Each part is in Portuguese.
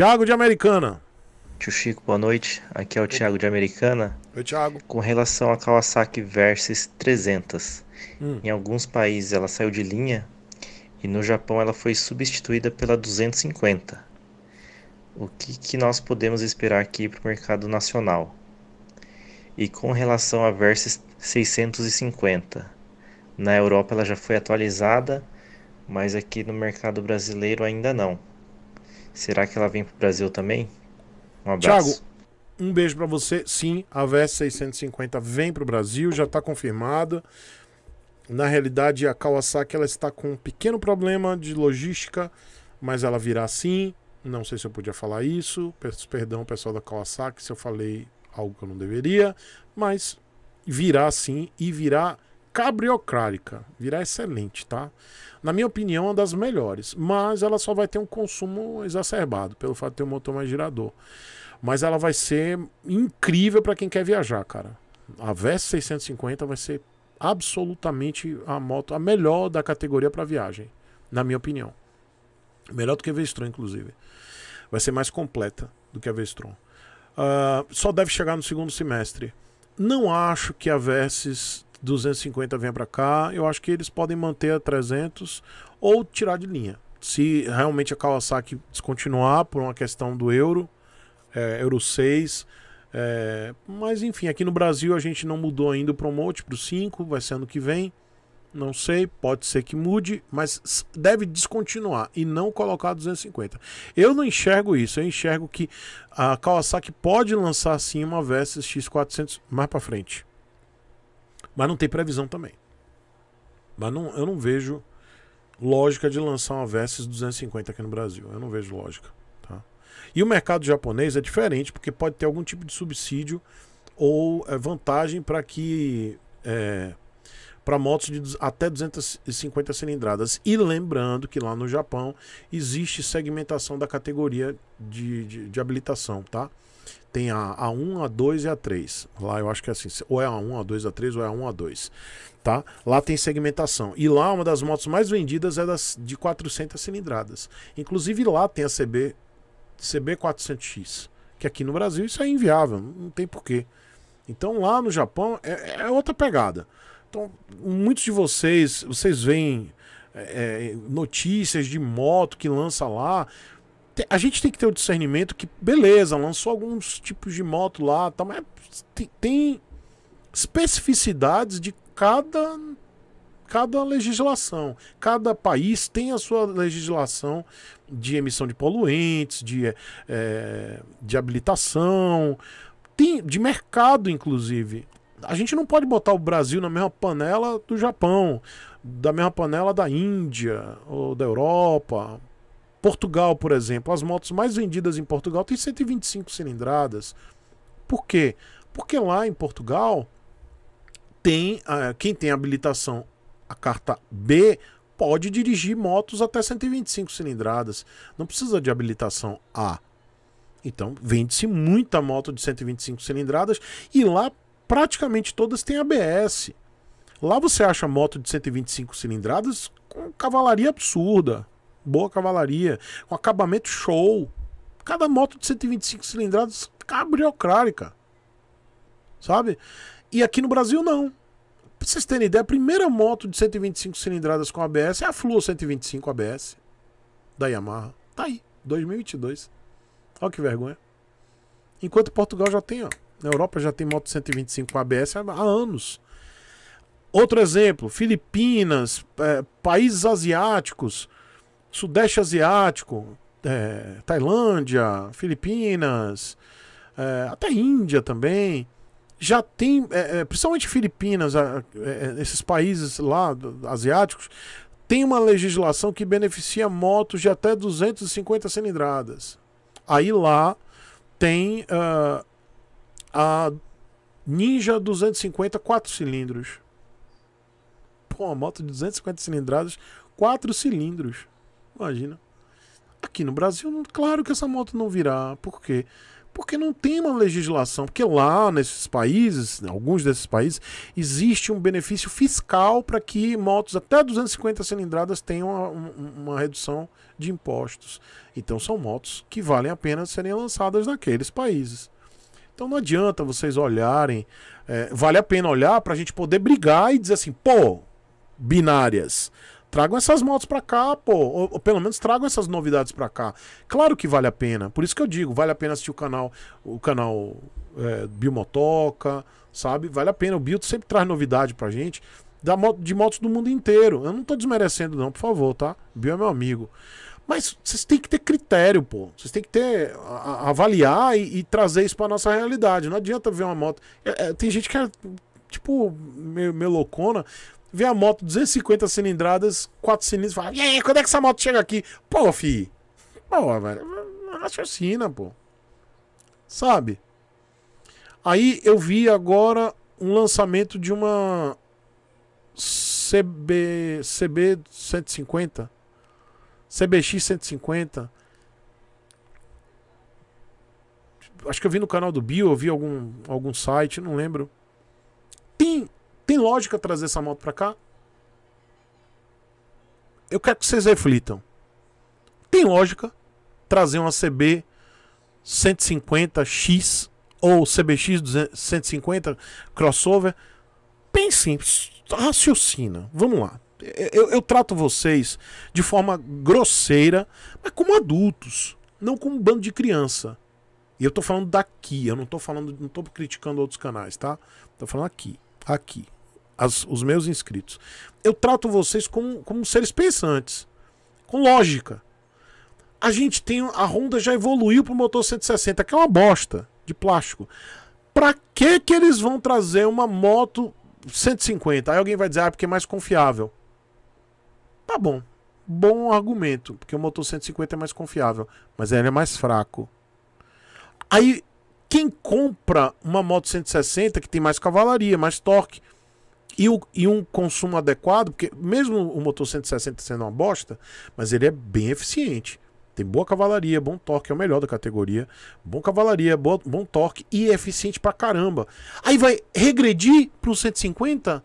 Tiago de Americana. Tio Chico, boa noite. Aqui é o Tiago de Americana. Oi, Tiago. Com relação à Kawasaki Versys 300. Hum. Em alguns países ela saiu de linha e no Japão ela foi substituída pela 250. O que, que nós podemos esperar aqui para o mercado nacional? E com relação à Versys 650. Na Europa ela já foi atualizada, mas aqui no mercado brasileiro ainda não. Será que ela vem pro Brasil também? Um abraço. Thiago, um beijo para você. Sim, a VES 650 vem pro Brasil, já está confirmada. Na realidade, a Kawasaki ela está com um pequeno problema de logística, mas ela virá sim. Não sei se eu podia falar isso. Peço perdão, pessoal da Kawasaki, se eu falei algo que eu não deveria, mas virá sim e virá cabriocrálica Virá excelente, tá? Na minha opinião, é uma das melhores. Mas ela só vai ter um consumo exacerbado, pelo fato de ter um motor mais girador. Mas ela vai ser incrível para quem quer viajar, cara. A Vest 650 vai ser absolutamente a moto, a melhor da categoria para viagem, na minha opinião. Melhor do que a Vestron, inclusive. Vai ser mais completa do que a Vestron. Uh, só deve chegar no segundo semestre. Não acho que a Versys 250 venha para cá. Eu acho que eles podem manter a 300 ou tirar de linha. Se realmente a Kawasaki descontinuar por uma questão do euro, é, euro 6. É, mas enfim, aqui no Brasil a gente não mudou ainda o promote para o 5, vai ser ano que vem. Não sei, pode ser que mude, mas deve descontinuar e não colocar 250. Eu não enxergo isso, eu enxergo que a Kawasaki pode lançar sim uma X 400 mais para frente. Mas não tem previsão também. Mas não, eu não vejo lógica de lançar uma Versys 250 aqui no Brasil. Eu não vejo lógica. Tá? E o mercado japonês é diferente, porque pode ter algum tipo de subsídio ou é, vantagem para que é, para motos de até 250 cilindradas. E lembrando que lá no Japão existe segmentação da categoria de, de, de habilitação, tá? Tem a A1, a 2 e a 3. Lá eu acho que é assim, ou é a 1, a 2, a 3 ou é a 1, a 2, tá? Lá tem segmentação. E lá uma das motos mais vendidas é das de 400 cilindradas. Inclusive lá tem a CB CB 400X, que aqui no Brasil isso é inviável, não tem porquê. Então lá no Japão é, é outra pegada. Então, muitos de vocês, vocês veem é, é notícias de moto que lança lá. A gente tem que ter o discernimento que, beleza, lançou alguns tipos de moto lá, tá, mas tem especificidades de cada cada legislação. Cada país tem a sua legislação de emissão de poluentes, de, é, de habilitação, tem, de mercado, inclusive a gente não pode botar o Brasil na mesma panela do Japão, da mesma panela da Índia ou da Europa. Portugal, por exemplo, as motos mais vendidas em Portugal têm 125 cilindradas. Por quê? Porque lá em Portugal tem ah, quem tem habilitação a carta B pode dirigir motos até 125 cilindradas. Não precisa de habilitação A. Então, vende-se muita moto de 125 cilindradas e lá praticamente todas têm ABS. Lá você acha moto de 125 cilindradas com cavalaria absurda, boa cavalaria, com acabamento show. Cada moto de 125 cilindradas cabriocrática, Sabe? E aqui no Brasil não. Pra vocês terem ideia, a primeira moto de 125 cilindradas com ABS é a Fluo 125 ABS da Yamaha. Tá aí, 2022. Olha que vergonha. Enquanto Portugal já tem, ó, na Europa já tem moto 125 com ABS há anos. Outro exemplo, Filipinas, é, países asiáticos, Sudeste Asiático, é, Tailândia, Filipinas, é, até Índia também. Já tem, é, é, principalmente Filipinas, é, esses países lá asiáticos, tem uma legislação que beneficia motos de até 250 cilindradas. Aí lá tem uh, a Ninja 250, 4 cilindros. Pô, uma moto de 250 cilindradas, 4 cilindros. Imagina. Aqui no Brasil, claro que essa moto não virá. Por quê? Porque não tem uma legislação. Porque lá nesses países, alguns desses países, existe um benefício fiscal para que motos até 250 cilindradas tenham uma, uma, redução de impostos. Então são motos que valem a pena serem lançadas naqueles países. Então não adianta vocês olharem. É, vale a pena olhar para a gente poder brigar e dizer assim, pô, binárias, tragam essas motos para cá, pô, ou, ou, pelo menos tragam essas novidades para cá. Claro que vale a pena. Por isso que eu digo, vale a pena assistir o canal, o canal é, Biomotoca, sabe? Vale a pena. O Bilto sempre traz novidade para gente da moto, de motos do mundo inteiro. Eu não tô desmerecendo não, por favor, tá? Bio é meu amigo. Mas vocês têm que ter critério, pô. Vocês têm que ter. A, avaliar e, e, trazer isso pra nossa realidade. Não adianta ver uma moto. É, é, tem gente que é, tipo, meio, meio loucona. Vê a moto 250 cilindradas, 4 cilindros, fala, e aí, quando é que essa moto chega aqui? Pô, fi. Pô, velho. Raciocina, pô. Sabe? Aí eu vi agora um lançamento de uma CB CB 150 CBX 150. Acho que eu vi no canal do Bio, ou vi algum, algum site, não lembro. Tem, tem lógica trazer essa moto pra cá? Eu quero que vocês reflitam. Tem lógica trazer uma CB 150X ou CBX 150 crossover? Pense, raciocina. Vamos lá. Eu, eu trato vocês de forma grosseira, mas como adultos, não como um bando de criança. E eu tô falando daqui, eu não tô falando, não tô criticando outros canais, tá? Tô falando aqui, aqui. As, os meus inscritos. Eu trato vocês como, como seres pensantes, com lógica. A gente tem. A Honda já evoluiu pro motor 160, que é uma bosta de plástico. Pra que que eles vão trazer uma moto 150? Aí alguém vai dizer, ah, é porque é mais confiável. Tá bom. Bom argumento, porque o motor 150 é mais confiável, mas ele é mais fraco. Aí, quem compra uma moto 160 que tem mais cavalaria, mais torque e, o, e um consumo adequado, porque mesmo o motor 160 sendo uma bosta, mas ele é bem eficiente. Tem boa cavalaria, bom torque, é o melhor da categoria. Bom cavalaria, boa, bom torque e é eficiente pra caramba. Aí vai regredir pro 150?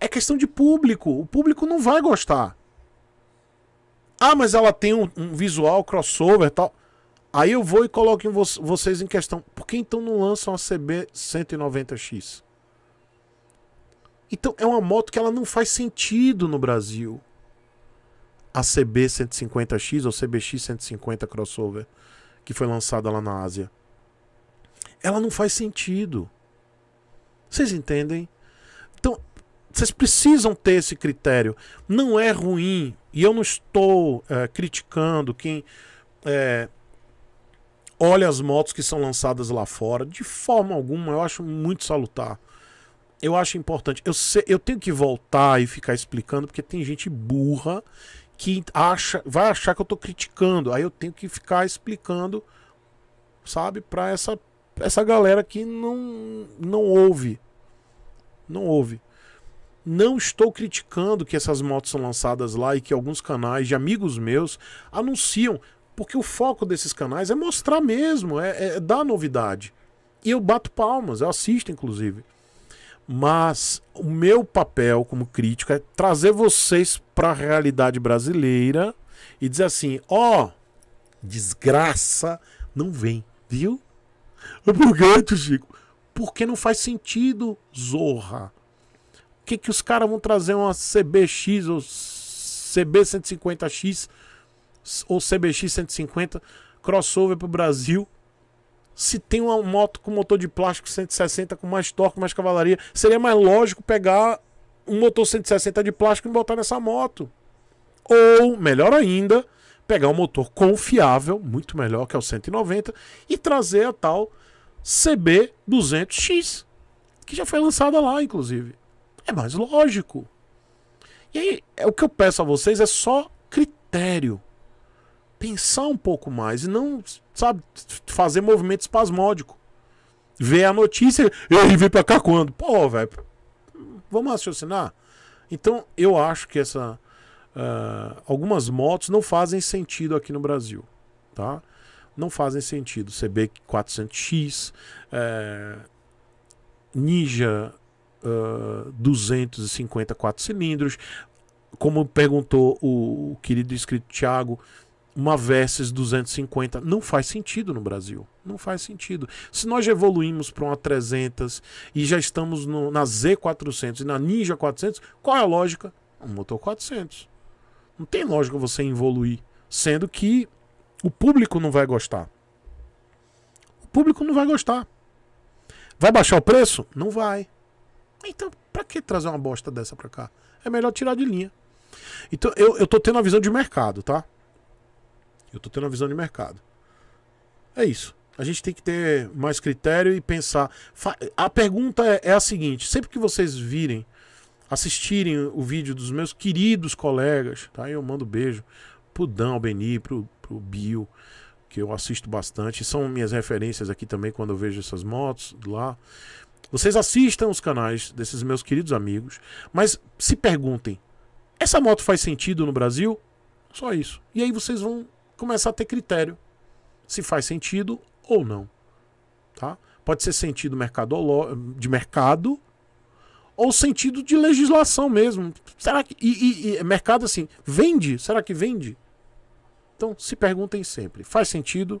É questão de público. O público não vai gostar. Ah, mas ela tem um, um visual crossover e tal. Aí eu vou e coloco em vo vocês em questão. Por que então não lançam a CB 190X? Então é uma moto que ela não faz sentido no Brasil. A CB 150X ou CBX 150 crossover que foi lançada lá na Ásia. Ela não faz sentido. Vocês entendem? Vocês precisam ter esse critério. Não é ruim, e eu não estou é, criticando quem é, olha as motos que são lançadas lá fora. De forma alguma, eu acho muito salutar. Eu acho importante. Eu, sei, eu tenho que voltar e ficar explicando, porque tem gente burra que acha, vai achar que eu estou criticando. Aí eu tenho que ficar explicando, sabe, para essa, essa galera que não, não ouve. Não ouve. Não estou criticando que essas motos são lançadas lá e que alguns canais de amigos meus anunciam, porque o foco desses canais é mostrar mesmo, é, é, é dar novidade. E eu bato palmas, eu assisto inclusive. Mas o meu papel como crítico é trazer vocês para a realidade brasileira e dizer assim: ó, oh, desgraça, não vem, viu? Obrigado, Chico. Porque não faz sentido, zorra que, que os caras vão trazer uma CBX ou CB150X ou CBX150 crossover para o Brasil? Se tem uma moto com motor de plástico 160 com mais torque, mais cavalaria, seria mais lógico pegar um motor 160 de plástico e botar nessa moto. Ou, melhor ainda, pegar um motor confiável, muito melhor que é o 190, e trazer a tal CB200X, que já foi lançada lá, inclusive. É mais lógico. E aí, é, o que eu peço a vocês é só critério. Pensar um pouco mais e não, sabe, fazer movimento espasmódico. Ver a notícia e aí vem pra cá quando? Pô, velho, vamos raciocinar? Então, eu acho que essa. Uh, algumas motos não fazem sentido aqui no Brasil, tá? Não fazem sentido. CB 400X, é, Ninja 250 ah, quatro cilindros. Como perguntou o, o querido inscrito Thiago, uma Versys 250 não faz sentido no Brasil. Não faz sentido. Se nós evoluímos para uma 300 e já estamos no, na Z400 e na Ninja 400, qual é a lógica? Um motor 400. Não tem lógica você evoluir, sendo que o público não vai gostar. O público não vai gostar. Vai baixar o preço? Não vai. Então, pra que trazer uma bosta dessa pra cá? É melhor tirar de linha. Então, eu, eu tô tendo a visão de mercado, tá? Eu tô tendo a visão de mercado. É isso. A gente tem que ter mais critério e pensar. A pergunta é, é a seguinte: sempre que vocês virem, assistirem o vídeo dos meus queridos colegas, tá? Eu mando beijo pro Dan, Beni, pro, pro Bill, que eu assisto bastante. São minhas referências aqui também quando eu vejo essas motos lá. Vocês assistam os canais desses meus queridos amigos, mas se perguntem: essa moto faz sentido no Brasil? Só isso. E aí vocês vão começar a ter critério se faz sentido ou não. Tá? Pode ser sentido de mercado ou sentido de legislação mesmo. Será que e, e, e mercado assim vende? Será que vende? Então se perguntem sempre: faz sentido